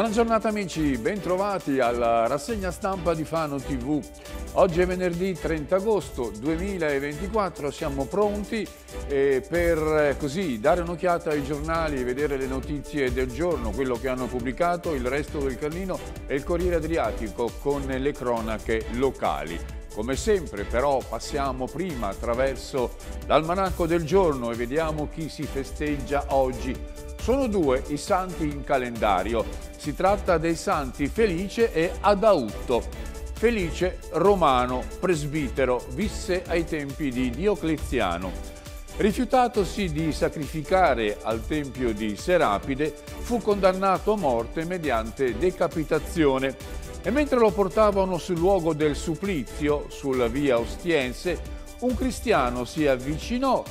Buona giornata amici, bentrovati alla rassegna stampa di Fano TV. Oggi è venerdì 30 agosto 2024, siamo pronti eh, per eh, così dare un'occhiata ai giornali, vedere le notizie del giorno, quello che hanno pubblicato, il resto del Carlino e il Corriere Adriatico con le cronache locali. Come sempre però passiamo prima attraverso l'almanacco del giorno e vediamo chi si festeggia oggi sono due i santi in calendario. Si tratta dei santi Felice e Adautto. Felice, romano, presbitero, visse ai tempi di Diocleziano. Rifiutatosi di sacrificare al tempio di Serapide, fu condannato a morte mediante decapitazione e mentre lo portavano sul luogo del supplizio, sulla via Ostiense, un cristiano si avvicinò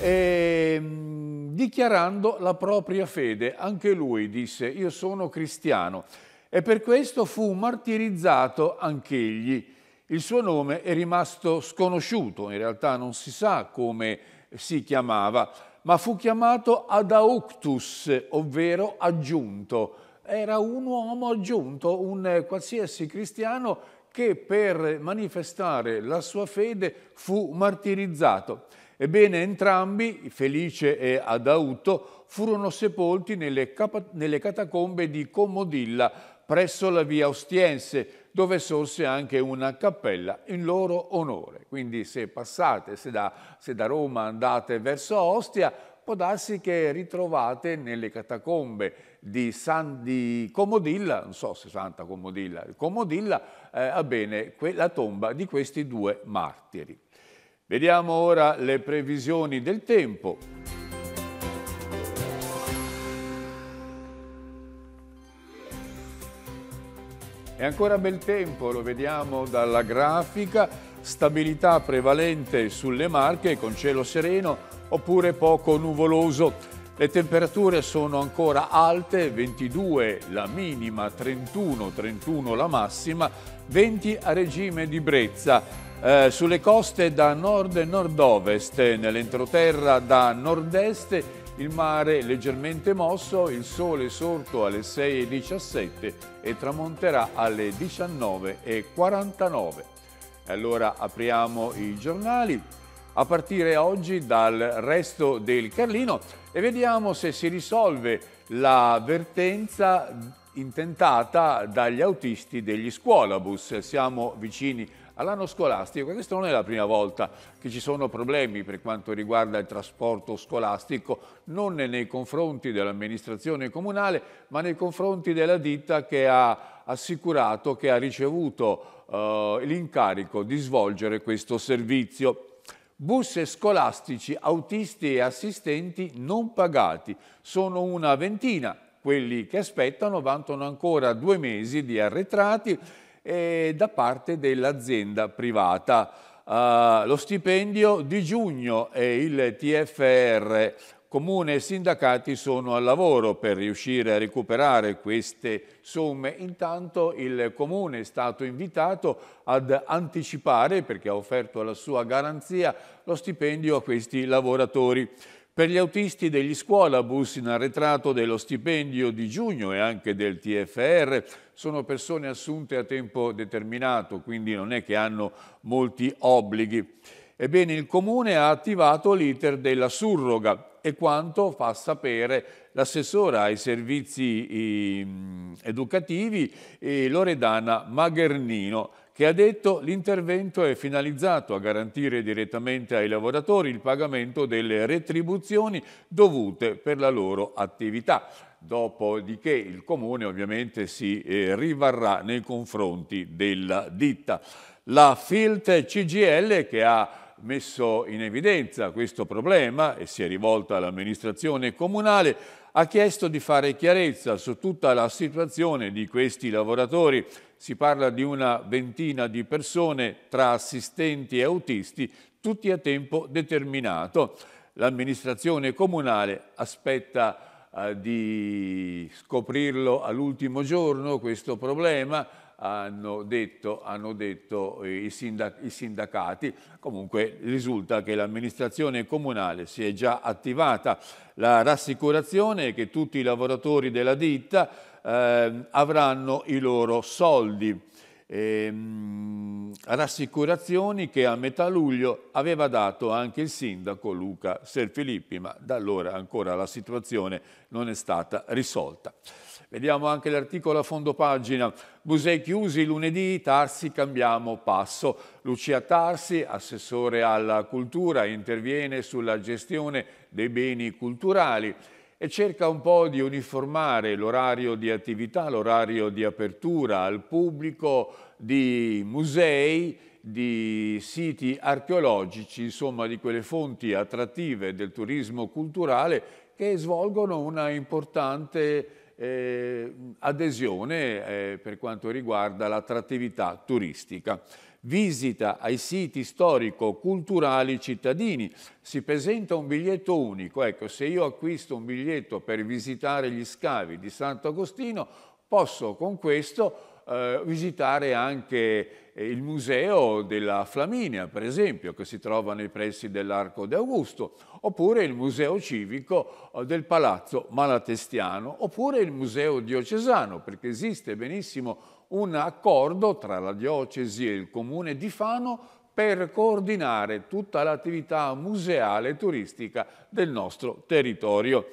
e mm, dichiarando la propria fede. Anche lui disse, io sono cristiano. E per questo fu martirizzato anch'egli. Il suo nome è rimasto sconosciuto, in realtà non si sa come si chiamava, ma fu chiamato Adauctus, ovvero aggiunto. Era un uomo aggiunto, un qualsiasi cristiano che per manifestare la sua fede fu martirizzato. Ebbene, entrambi, Felice e Adauto, furono sepolti nelle, nelle catacombe di Comodilla, presso la via Ostiense, dove sorse anche una cappella in loro onore. Quindi se passate, se da, se da Roma andate verso Ostia, può darsi che ritrovate nelle catacombe di, San, di Comodilla, non so se Santa Comodilla, Comodilla, eh, bene, la tomba di questi due martiri. Vediamo ora le previsioni del tempo. È ancora bel tempo, lo vediamo dalla grafica, stabilità prevalente sulle Marche con cielo sereno oppure poco nuvoloso. Le temperature sono ancora alte, 22 la minima, 31, 31 la massima, 20 a regime di brezza eh, sulle coste da nord e nord-ovest, nell'entroterra da nord-est, il mare leggermente mosso, il sole sorto alle 6.17 e tramonterà alle 19.49. Allora apriamo i giornali a partire oggi dal resto del Carlino e vediamo se si risolve la vertenza intentata dagli autisti degli scuolabus. Siamo vicini a all'anno scolastico. Questa non è la prima volta che ci sono problemi per quanto riguarda il trasporto scolastico, non nei confronti dell'amministrazione comunale, ma nei confronti della ditta che ha assicurato che ha ricevuto eh, l'incarico di svolgere questo servizio bus scolastici, autisti e assistenti non pagati. Sono una ventina. Quelli che aspettano vantano ancora due mesi di arretrati eh, da parte dell'azienda privata. Uh, lo stipendio di giugno e il TFR Comune e sindacati sono al lavoro per riuscire a recuperare queste somme. Intanto il Comune è stato invitato ad anticipare, perché ha offerto la sua garanzia, lo stipendio a questi lavoratori. Per gli autisti degli scuolabus in arretrato dello stipendio di giugno e anche del TFR sono persone assunte a tempo determinato, quindi non è che hanno molti obblighi. Ebbene, il Comune ha attivato l'iter della surroga e quanto fa sapere l'assessora ai servizi mm, educativi eh, Loredana Maghernino che ha detto l'intervento è finalizzato a garantire direttamente ai lavoratori il pagamento delle retribuzioni dovute per la loro attività. Dopodiché il Comune ovviamente si eh, rivarrà nei confronti della ditta. La Filt CGL che ha messo in evidenza questo problema e si è rivolta all'amministrazione comunale ha chiesto di fare chiarezza su tutta la situazione di questi lavoratori. Si parla di una ventina di persone tra assistenti e autisti, tutti a tempo determinato. L'amministrazione comunale aspetta eh, di scoprirlo all'ultimo giorno questo problema, hanno detto, hanno detto i, sindac i, sindacati. Comunque risulta che l'amministrazione comunale si è già attivata. La rassicurazione è che tutti i lavoratori della ditta eh, avranno i loro soldi. E, ehm, rassicurazioni che a metà luglio aveva dato anche il sindaco Luca Serfilippi, ma da allora ancora la situazione non è stata risolta. Vediamo anche l'articolo a fondo pagina. Musei chiusi lunedì, Tarsi cambiamo passo. Lucia Tarsi, assessore alla cultura, interviene sulla gestione dei beni culturali e cerca un po' di uniformare l'orario di attività, l'orario di apertura al pubblico di musei, di siti archeologici, insomma di quelle fonti attrattive del turismo culturale che svolgono una importante eh, adesione eh, per quanto riguarda l'attrattività turistica. Visita ai siti storico-culturali cittadini, si presenta un biglietto unico, ecco se io acquisto un biglietto per visitare gli scavi di Sant'Agostino posso con questo eh, visitare anche eh, il museo della Flaminia, per esempio, che si trova nei pressi dell'Arco d'Augusto, oppure il museo civico eh, del Palazzo Malatestiano, oppure il museo diocesano, perché esiste benissimo un accordo tra la diocesi e il comune di Fano per coordinare tutta l'attività museale e turistica del nostro territorio.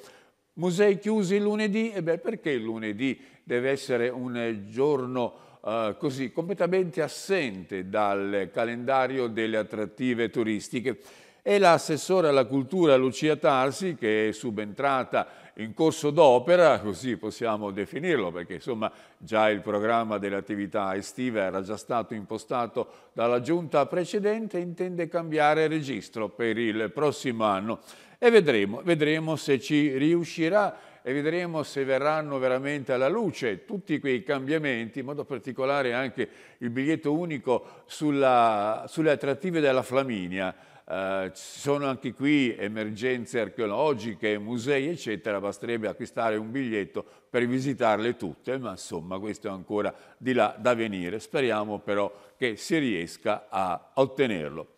Musei chiusi lunedì? E beh, perché lunedì deve essere un eh, giorno Uh, così completamente assente dal calendario delle attrattive turistiche. È l'assessore alla cultura Lucia Tarsi che è subentrata in corso d'opera, così possiamo definirlo, perché insomma già il programma delle attività estive era già stato impostato dalla giunta precedente e intende cambiare registro per il prossimo anno e vedremo, vedremo se ci riuscirà e vedremo se verranno veramente alla luce tutti quei cambiamenti, in modo particolare anche il biglietto unico sulla, sulle attrattive della Flaminia. Eh, ci sono anche qui emergenze archeologiche, musei, eccetera, basterebbe acquistare un biglietto per visitarle tutte, ma insomma questo è ancora di là da venire. Speriamo però che si riesca a ottenerlo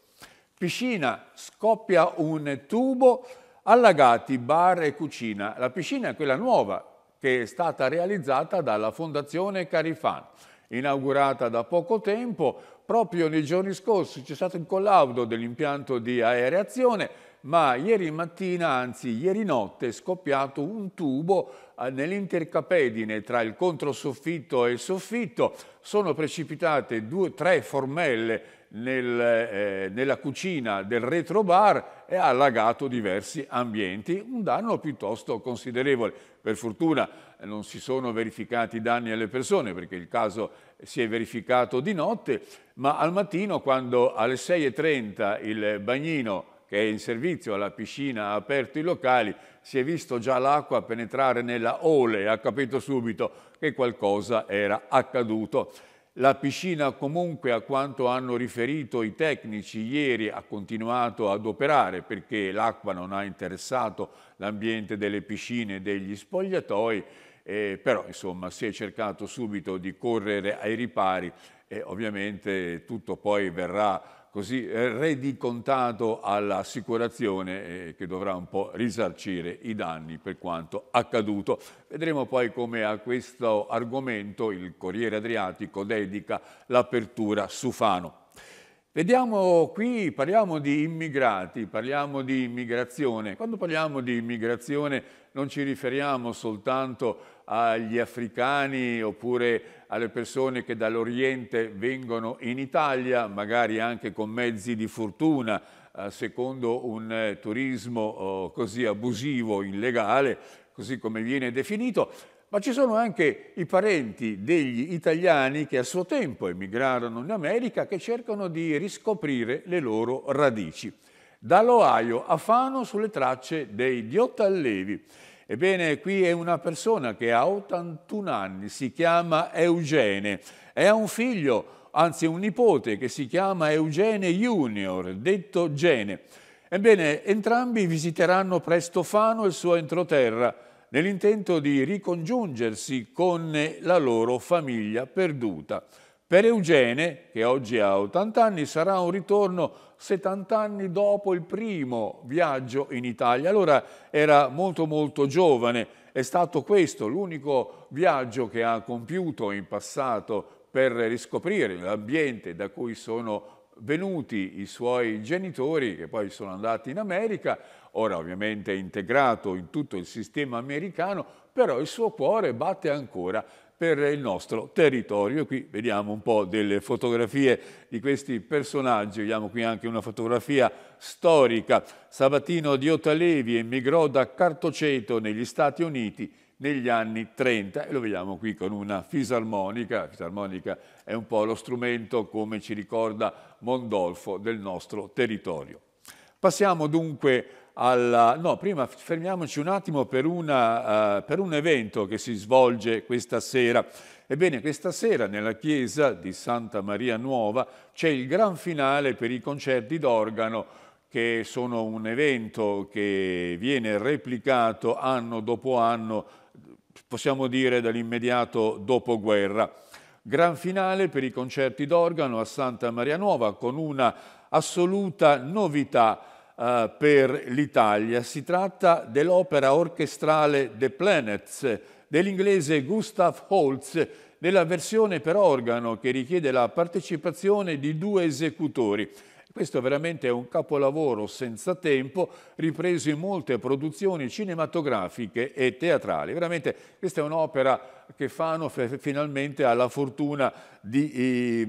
piscina scoppia un tubo, allagati bar e cucina. La piscina è quella nuova che è stata realizzata dalla Fondazione Carifan, inaugurata da poco tempo, proprio nei giorni scorsi c'è stato il collaudo dell'impianto di aereazione ma ieri mattina, anzi ieri notte, è scoppiato un tubo eh, nell'intercapedine tra il controsoffitto e il soffitto. Sono precipitate due, tre formelle nel, eh, nella cucina del retrobar e ha allagato diversi ambienti, un danno piuttosto considerevole. Per fortuna eh, non si sono verificati danni alle persone perché il caso si è verificato di notte, ma al mattino quando alle 6.30 il bagnino che è in servizio alla piscina, ha aperto i locali, si è visto già l'acqua penetrare nella ole, ha capito subito che qualcosa era accaduto. La piscina comunque, a quanto hanno riferito i tecnici ieri, ha continuato ad operare perché l'acqua non ha interessato l'ambiente delle piscine e degli spogliatoi, eh, però insomma si è cercato subito di correre ai ripari e ovviamente tutto poi verrà così eh, rendicontato all'assicurazione eh, che dovrà un po' risarcire i danni per quanto accaduto. Vedremo poi come a questo argomento il Corriere Adriatico dedica l'apertura su Fano. Vediamo qui, parliamo di immigrati, parliamo di immigrazione. Quando parliamo di immigrazione non ci riferiamo soltanto agli africani oppure alle persone che dall'Oriente vengono in Italia, magari anche con mezzi di fortuna, eh, secondo un eh, turismo oh, così abusivo, illegale, così come viene definito, ma ci sono anche i parenti degli italiani che a suo tempo emigrarono in America che cercano di riscoprire le loro radici. Dall'Ohio a Fano sulle tracce dei Diottallevi. Ebbene, qui è una persona che ha 81 anni, si chiama Eugene e ha un figlio, anzi un nipote, che si chiama Eugene Junior, detto Gene. Ebbene, entrambi visiteranno presto Fano e il suo entroterra, nell'intento di ricongiungersi con la loro famiglia perduta. Per Eugene, che oggi ha 80 anni, sarà un ritorno 70 anni dopo il primo viaggio in Italia. Allora era molto molto giovane, è stato questo l'unico viaggio che ha compiuto in passato per riscoprire l'ambiente da cui sono venuti i suoi genitori che poi sono andati in America, ora ovviamente è integrato in tutto il sistema americano, però il suo cuore batte ancora per il nostro territorio. qui vediamo un po' delle fotografie di questi personaggi, vediamo qui anche una fotografia storica. Sabatino di Otalevi emigrò da Cartoceto negli Stati Uniti negli anni 30 e lo vediamo qui con una fisarmonica, la fisarmonica è un po' lo strumento come ci ricorda Mondolfo del nostro territorio. Passiamo dunque alla... no, prima fermiamoci un attimo per, una, uh, per un evento che si svolge questa sera. Ebbene, questa sera nella chiesa di Santa Maria Nuova c'è il gran finale per i concerti d'organo che sono un evento che viene replicato anno dopo anno possiamo dire dall'immediato dopoguerra. Gran finale per i concerti d'organo a Santa Maria Nuova con una assoluta novità eh, per l'Italia. Si tratta dell'opera orchestrale The Planets dell'inglese Gustav Holtz nella versione per organo che richiede la partecipazione di due esecutori. Questo veramente è un capolavoro senza tempo, ripreso in molte produzioni cinematografiche e teatrali. Veramente questa è un'opera che Fano finalmente ha la fortuna di eh,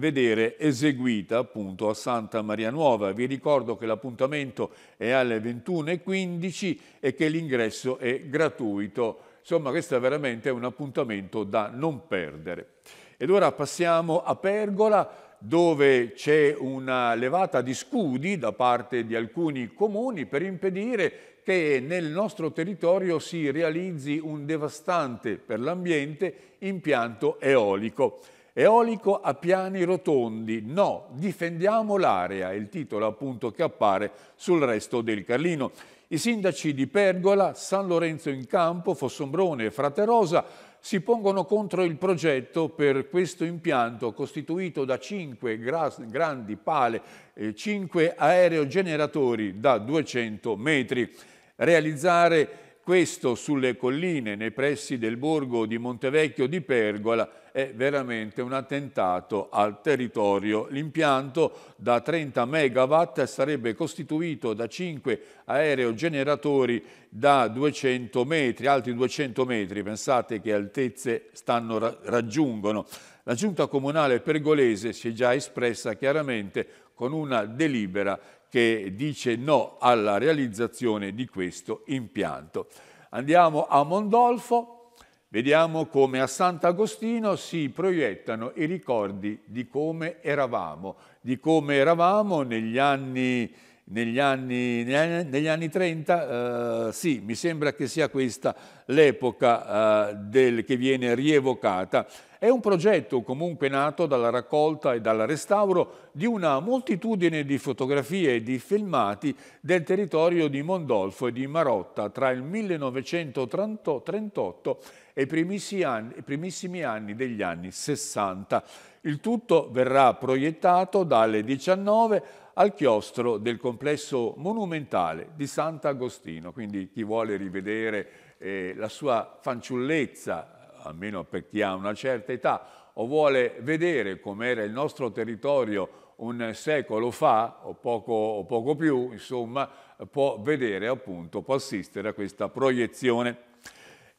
vedere eseguita appunto a Santa Maria Nuova. Vi ricordo che l'appuntamento è alle 21.15 e che l'ingresso è gratuito. Insomma, questo è veramente un appuntamento da non perdere. Ed ora passiamo a Pergola dove c'è una levata di scudi da parte di alcuni comuni per impedire che nel nostro territorio si realizzi un devastante per l'ambiente impianto eolico. Eolico a piani rotondi, no, difendiamo l'area, è il titolo appunto che appare sul resto del Carlino. I sindaci di Pergola, San Lorenzo in Campo, Fossombrone e Frate Rosa si pongono contro il progetto per questo impianto costituito da cinque grandi pale e 5 aerogeneratori da 200 metri. Realizzare questo sulle colline, nei pressi del borgo di Montevecchio di Pergola, è veramente un attentato al territorio. L'impianto da 30 megawatt sarebbe costituito da 5 aerogeneratori da 200 metri, altri 200 metri, pensate che altezze stanno, raggiungono. La giunta comunale pergolese si è già espressa chiaramente con una delibera che dice no alla realizzazione di questo impianto. Andiamo a Mondolfo, vediamo come a Sant'Agostino si proiettano i ricordi di come eravamo, di come eravamo negli anni, negli anni, negli anni 30, eh, sì, mi sembra che sia questa l'epoca eh, che viene rievocata è un progetto comunque nato dalla raccolta e dal restauro di una moltitudine di fotografie e di filmati del territorio di Mondolfo e di Marotta tra il 1938 e i primissimi anni degli anni 60. Il tutto verrà proiettato dalle 19 al chiostro del complesso monumentale di Sant'Agostino, quindi chi vuole rivedere eh, la sua fanciullezza almeno per chi ha una certa età, o vuole vedere com'era il nostro territorio un secolo fa o poco, o poco, più, insomma, può vedere appunto, può assistere a questa proiezione.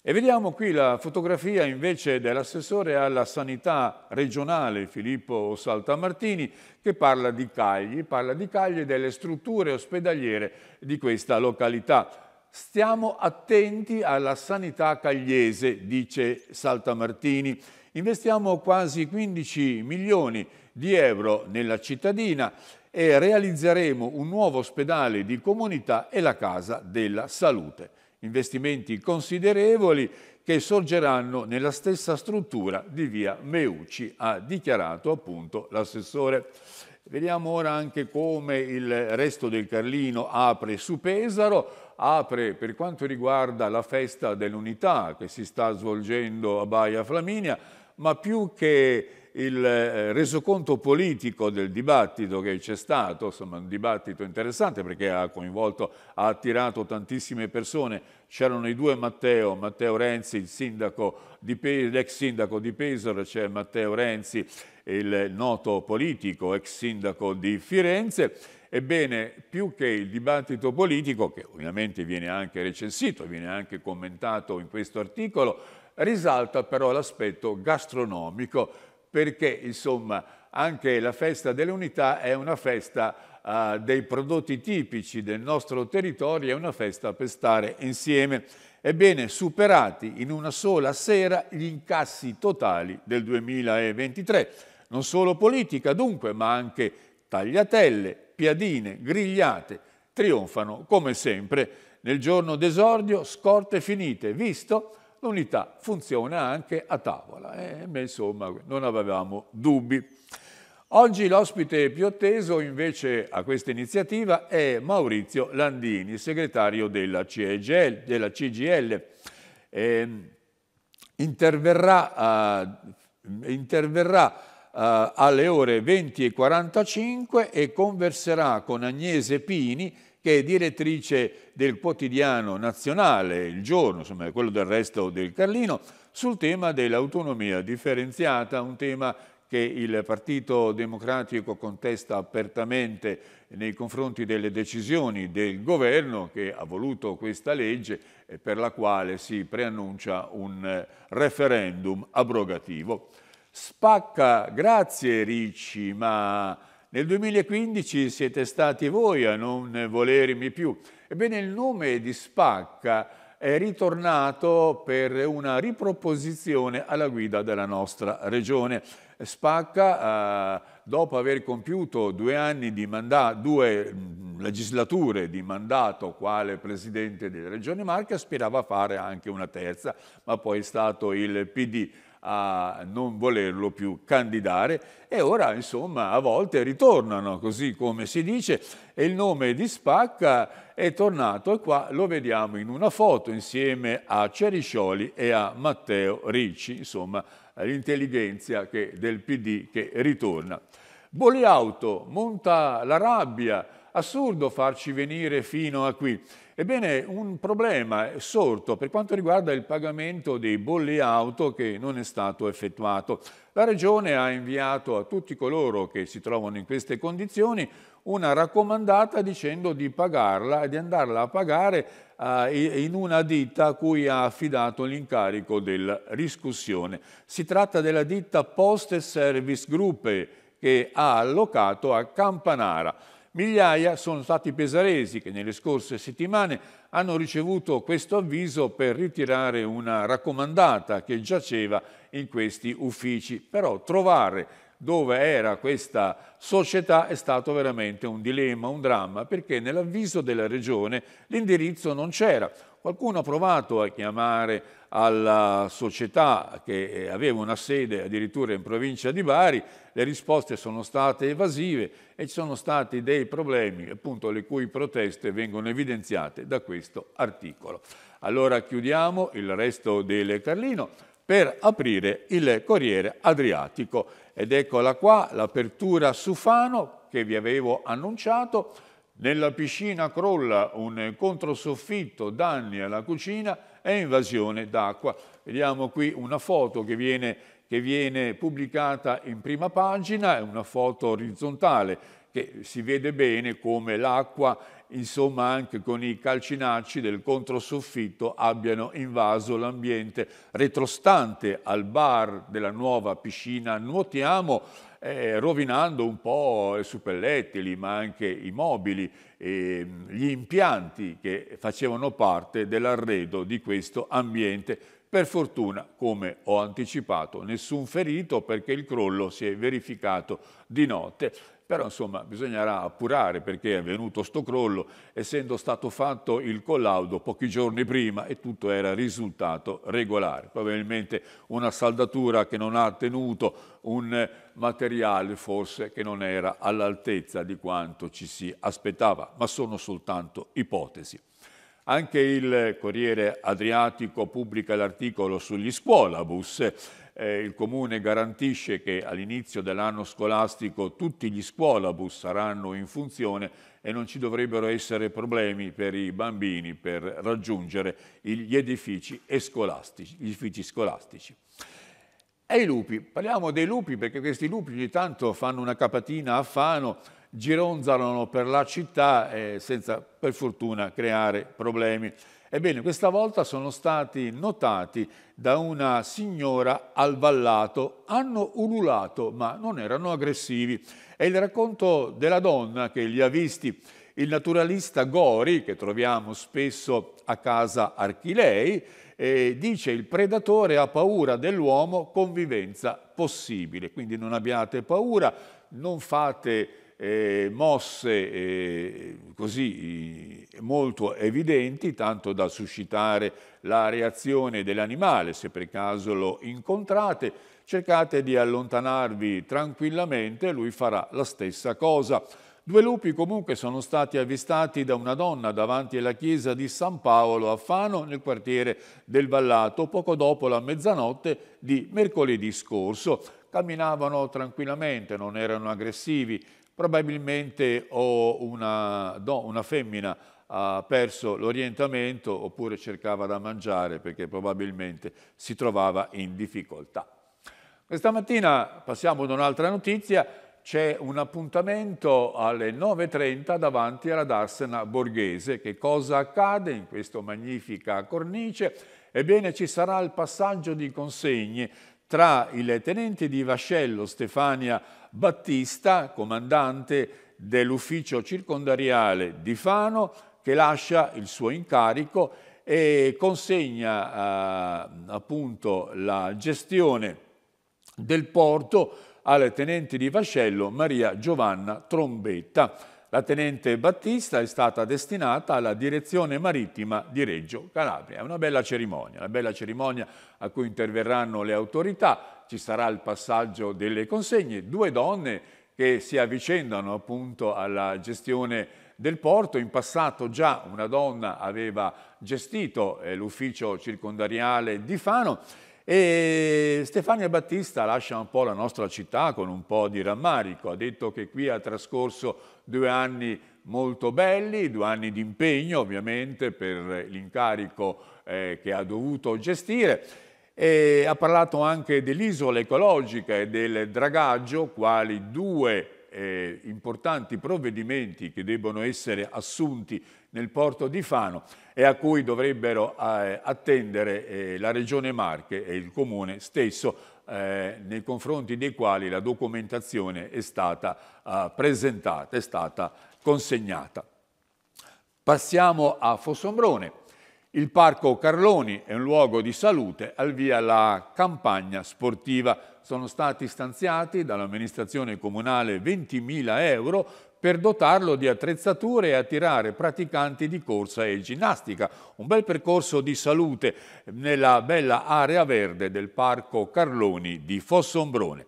E vediamo qui la fotografia invece dell'assessore alla sanità regionale Filippo Saltamartini che parla di Cagli, parla di Cagli e delle strutture ospedaliere di questa località. Stiamo attenti alla sanità cagliese, dice Saltamartini. Investiamo quasi 15 milioni di euro nella cittadina e realizzeremo un nuovo ospedale di comunità e la casa della salute. Investimenti considerevoli che sorgeranno nella stessa struttura di via Meucci, ha dichiarato appunto l'assessore. Vediamo ora anche come il resto del Carlino apre su Pesaro, apre per quanto riguarda la festa dell'unità che si sta svolgendo a Baia Flaminia, ma più che il eh, resoconto politico del dibattito che c'è stato, insomma un dibattito interessante perché ha coinvolto, ha attirato tantissime persone, c'erano i due Matteo, Matteo Renzi, l'ex sindaco, sindaco di Pesaro, c'è Matteo Renzi, il noto politico, ex sindaco di Firenze, Ebbene, più che il dibattito politico, che ovviamente viene anche recensito, viene anche commentato in questo articolo, risalta però l'aspetto gastronomico perché insomma anche la festa dell'unità è una festa eh, dei prodotti tipici del nostro territorio, è una festa per stare insieme. Ebbene, superati in una sola sera gli incassi totali del 2023. Non solo politica dunque, ma anche tagliatelle, piadine, grigliate, trionfano come sempre. Nel giorno d'esordio scorte finite, visto l'unità funziona anche a tavola. eh, insomma non avevamo dubbi. Oggi l'ospite più atteso invece a questa iniziativa è Maurizio Landini, segretario della, CGL. Della CGL. Eh, interverrà, eh, interverrà alle ore 20.45 e converserà con Agnese Pini, che è direttrice del quotidiano nazionale, il giorno, insomma quello del resto del Carlino, sul tema dell'autonomia differenziata, un tema che il Partito Democratico contesta apertamente nei confronti delle decisioni del governo che ha voluto questa legge e per la quale si preannuncia un referendum abrogativo. Spacca, grazie Ricci, ma nel 2015 siete stati voi a non volermi più. Ebbene, il nome di Spacca è ritornato per una riproposizione alla guida della nostra regione. Spacca, eh, dopo aver compiuto due, anni di mandato, due mm, legislature di mandato quale presidente della Regione Marca, aspirava a fare anche una terza, ma poi è stato il PD a non volerlo più candidare e ora insomma a volte ritornano così come si dice e il nome di Spacca è tornato e qua lo vediamo in una foto insieme a Ceriscioli e a Matteo Ricci, insomma l'intelligenza del PD che ritorna. Boliauto monta la rabbia, assurdo farci venire fino a qui. Ebbene, un problema è sorto per quanto riguarda il pagamento dei bolli auto che non è stato effettuato. La Regione ha inviato a tutti coloro che si trovano in queste condizioni una raccomandata dicendo di pagarla e di andarla a pagare eh, in una ditta a cui ha affidato l'incarico della riscussione. Si tratta della ditta Poste Service Group eh, che ha allocato a Campanara Migliaia sono stati pesaresi che nelle scorse settimane hanno ricevuto questo avviso per ritirare una raccomandata che giaceva in questi uffici. Però trovare dove era questa società è stato veramente un dilemma, un dramma, perché nell'avviso della Regione l'indirizzo non c'era. Qualcuno ha provato a chiamare alla società che eh, aveva una sede addirittura in provincia di Bari, le risposte sono state evasive e ci sono stati dei problemi, appunto le cui proteste vengono evidenziate da questo articolo. Allora chiudiamo il resto del Carlino per aprire il Corriere Adriatico ed eccola qua l'apertura su Fano che vi avevo annunciato nella piscina crolla un controsoffitto, danni alla cucina e invasione d'acqua. Vediamo qui una foto che viene, che viene pubblicata in prima pagina, è una foto orizzontale che si vede bene come l'acqua insomma anche con i calcinacci del controsoffitto abbiano invaso l'ambiente retrostante al bar della nuova piscina Nuotiamo, eh, rovinando un po' i suppellettili, ma anche i mobili e mm, gli impianti che facevano parte dell'arredo di questo ambiente. Per fortuna, come ho anticipato, nessun ferito perché il crollo si è verificato di notte però insomma bisognerà appurare perché è avvenuto sto crollo, essendo stato fatto il collaudo pochi giorni prima e tutto era risultato regolare. Probabilmente una saldatura che non ha tenuto un materiale forse che non era all'altezza di quanto ci si aspettava, ma sono soltanto ipotesi. Anche il Corriere Adriatico pubblica l'articolo sugli scuolabus eh, il Comune garantisce che all'inizio dell'anno scolastico tutti gli scuolabus saranno in funzione e non ci dovrebbero essere problemi per i bambini per raggiungere gli edifici scolastici. Gli edifici scolastici. E i lupi, parliamo dei lupi perché questi lupi ogni tanto fanno una capatina a Fano, gironzano per la città eh, senza per fortuna creare problemi. Ebbene, questa volta sono stati notati da una signora al vallato, hanno ululato ma non erano aggressivi. È il racconto della donna che li ha visti. Il naturalista Gori, che troviamo spesso a casa Archilei, eh, dice il predatore ha paura dell'uomo, convivenza possibile. Quindi non abbiate paura, non fate eh, mosse eh, così eh, molto evidenti, tanto da suscitare la reazione dell'animale, se per caso lo incontrate, cercate di allontanarvi tranquillamente, lui farà la stessa cosa. Due lupi comunque sono stati avvistati da una donna davanti alla chiesa di San Paolo a Fano nel quartiere del Vallato poco dopo la mezzanotte di mercoledì scorso. Camminavano tranquillamente, non erano aggressivi probabilmente o una, no, una femmina ha perso l'orientamento oppure cercava da mangiare perché probabilmente si trovava in difficoltà. Questa mattina passiamo ad un'altra notizia, c'è un appuntamento alle 9.30 davanti alla Darsena Borghese. Che cosa accade in questa magnifica cornice? Ebbene ci sarà il passaggio di consegne tra il tenente di vascello Stefania Battista, comandante dell'ufficio circondariale di Fano, che lascia il suo incarico e consegna eh, appunto la gestione del porto al tenente di vascello Maria Giovanna Trombetta. La tenente Battista è stata destinata alla direzione marittima di Reggio Calabria. È una bella cerimonia, una bella cerimonia a cui interverranno le autorità, ci sarà il passaggio delle consegne, due donne che si avvicendano appunto alla gestione del porto. In passato già una donna aveva gestito eh, l'ufficio circondariale di Fano e Stefania Battista lascia un po' la nostra città con un po' di rammarico. Ha detto che qui ha trascorso due anni molto belli, due anni di impegno ovviamente per l'incarico eh, che ha dovuto gestire e ha parlato anche dell'isola ecologica e del dragaggio, quali due eh, importanti provvedimenti che debbono essere assunti nel porto di Fano e a cui dovrebbero eh, attendere eh, la Regione Marche e il Comune stesso, eh, nei confronti dei quali la documentazione è stata eh, presentata, è stata consegnata. Passiamo a Fossombrone il Parco Carloni è un luogo di salute, al via la campagna sportiva. Sono stati stanziati dall'amministrazione comunale 20.000 euro per dotarlo di attrezzature e attirare praticanti di corsa e ginnastica. Un bel percorso di salute nella bella area verde del Parco Carloni di Fossombrone.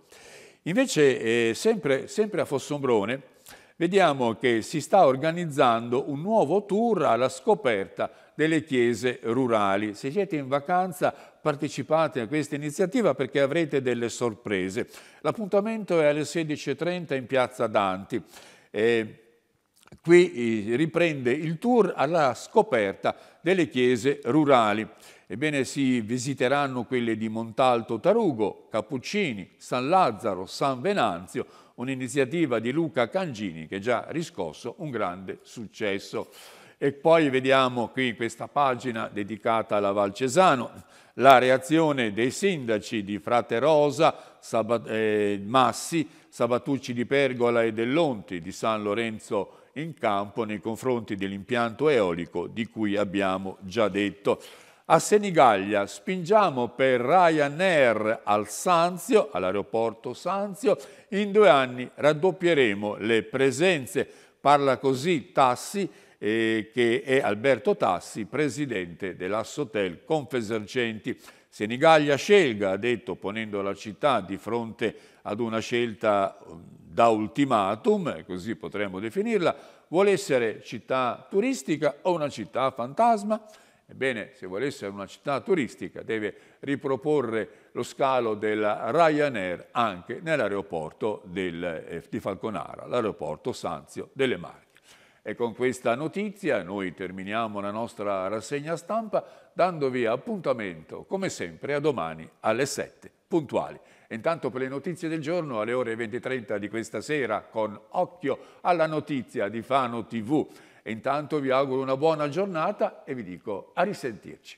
Invece, eh, sempre, sempre a Fossombrone, vediamo che si sta organizzando un nuovo tour alla scoperta delle chiese rurali. Se siete in vacanza partecipate a questa iniziativa perché avrete delle sorprese. L'appuntamento è alle 16.30 in piazza Danti. Eh, qui riprende il tour alla scoperta delle chiese rurali. Ebbene, si visiteranno quelle di Montalto Tarugo, Cappuccini, San Lazzaro, San Venanzio, un'iniziativa di Luca Cangini che già riscosso un grande successo. E poi vediamo qui questa pagina dedicata alla Valcesano, la reazione dei sindaci di Frate Rosa, Sabat eh, Massi, Sabatucci di Pergola e dell'Onti di San Lorenzo in campo nei confronti dell'impianto eolico di cui abbiamo già detto. A Senigallia spingiamo per Ryanair al Sanzio, all'aeroporto Sanzio, in due anni raddoppieremo le presenze. Parla così Tassi eh, che è Alberto Tassi, presidente dell'Assotel Confesercenti. Senigallia scelga, ha detto, ponendo la città di fronte ad una scelta mm, da ultimatum, eh, così potremmo definirla, vuole essere città turistica o una città fantasma? Ebbene, se vuole essere una città turistica deve riproporre lo scalo della Ryanair anche nell'aeroporto eh, di Falconara, l'aeroporto Sanzio delle Marche. E con questa notizia noi terminiamo la nostra rassegna stampa dandovi appuntamento, come sempre, a domani alle 7, puntuali. intanto per le notizie del giorno alle ore 20.30 di questa sera con Occhio alla notizia di Fano TV. intanto vi auguro una buona giornata e vi dico a risentirci.